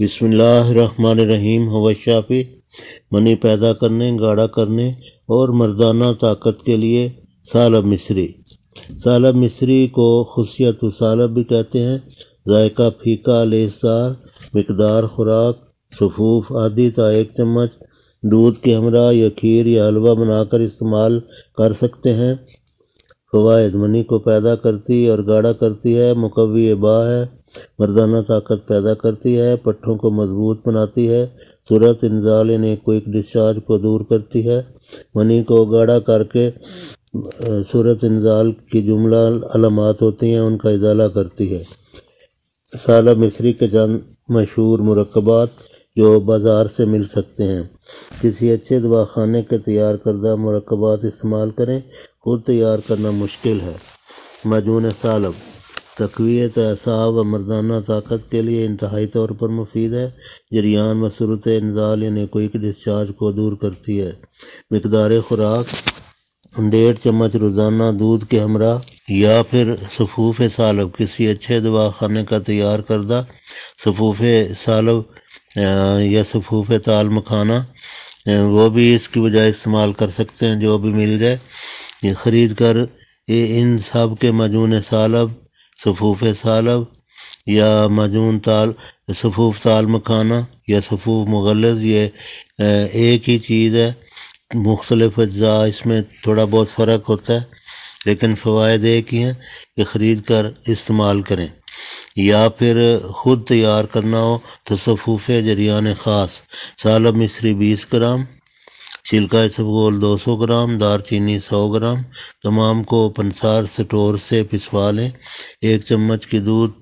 बिसमीम हवा शाफी मनी पैदा करने गाढ़ा करने और मर्दाना ताकत के लिए सालब मिस्री सालब मिस्री को खुशियत सालब भी कहते हैं जायका फीका लेसार मकदार खुराक सफूफ आदि ता एक चम्मच दूध के हमरा या खीर या हलवा बनाकर इस्तेमाल कर सकते हैं फ़वाद मनी को पैदा करती और गाढ़ा करती है मुकवी बा है मर्दाना ताकत पैदा करती है पट्टों को मजबूत बनाती है सूरत इंजाल ने क्विक डिस्चार्ज को दूर करती है मनी को गाढ़ा करके सूरत इंजाल की जुमला अलामत होती हैं उनका इजाला करती है साला मिश्री के चंद मशहूर मरकबात जो बाज़ार से मिल सकते हैं किसी अच्छे दवाखाने के तैयार करदा मरकबात इस्तेमाल करें खुद तैयार करना मुश्किल है मजून सालब तकवीत तो असाब मरदाना ताकत के लिए इंतहाई तौर पर मुफीद है जरियान मसरूत इंजाल यानी क्विक डिस्चार्ज को दूर करती है मकदार खुराक डेढ़ चम्मच रोज़ाना दूध के हमरा या फिर सफूफ सालब किसी अच्छे दवा खाने का तैयार करदा सफूफ सालब या सफूफ ताल मखाना वो भी इसकी बजाय इस्तेमाल कर सकते हैं जो भी मिल जाए ये ख़रीद कर ये इन सब के मजून सालब सफूफ सालब या मजून ताल सफूफ ताल मखाना या सफूफ मगलस ये एक ही चीज़ है मुख्तलिफ अज्जा इसमें थोड़ा बहुत फ़र्क होता है लेकिन फ़वाद एक ही हैं कि ख़रीद कर इस्तेमाल करें या फिर ख़ुद तैयार करना हो तो सफूफ जरियान ख़ास सालब मिस्री बीस ग्राम छिलका इसबगोल 200 ग्राम दारचीनी 100 ग्राम तमाम को पंसार स्टोर से पिसवा लें एक चम्मच की दूध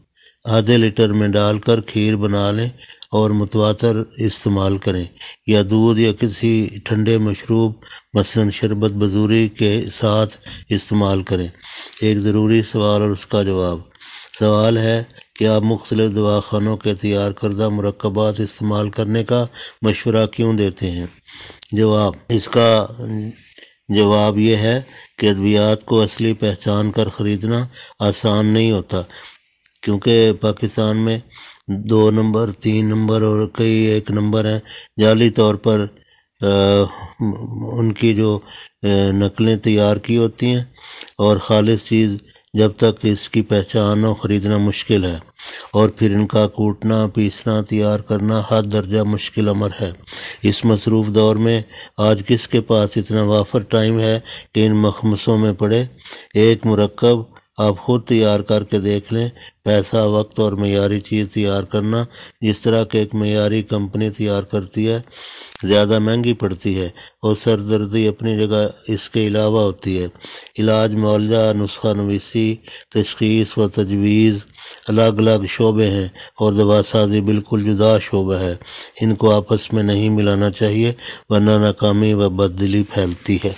आधे लीटर में डालकर खीर बना लें और मुतवातर इस्तेमाल करें या दूध या किसी ठंडे मशरूब मसलन शरबत बजूरी के साथ इस्तेमाल करें एक ज़रूरी सवाल और उसका जवाब सवाल है कि आप मुख्तल दवाखानों के तैयार करदा मरकबात इस्तेमाल करने का मशवरा क्यों देते हैं जवाब इसका जवाब यह है कि अद्वियात को असली पहचान कर ख़रीदना आसान नहीं होता क्योंकि पाकिस्तान में दो नंबर तीन नंबर और कई एक नंबर हैं जाली तौर पर आ, उनकी जो नकलें तैयार की होती हैं और ख़ालिश चीज़ जब तक इसकी पहचान और ख़रीदना मुश्किल है और फिर इनका कूटना पीसना तैयार करना हर दर्जा मुश्किल अमर है इस मसरूफ़ दौर में आज किसके पास इतना वाफर टाइम है कि इन मखमसों में पड़े एक मरकब आप खुद तैयार करके देख लें पैसा वक्त और मैारी चीज़ तैयार करना जिस तरह के एक मैारी कंपनी तैयार करती है ज़्यादा महंगी पड़ती है और सरदर्दी अपनी जगह इसके अलावा होती है इलाज मुआवजा नुस्खा नवीसी तशीस व तजवीज़ अलग अलग शोबे हैं और दवा साजी बिल्कुल जुदा शोबा है इनको आपस में नहीं मिलाना चाहिए वरना नाकामी व बददिली फैलती है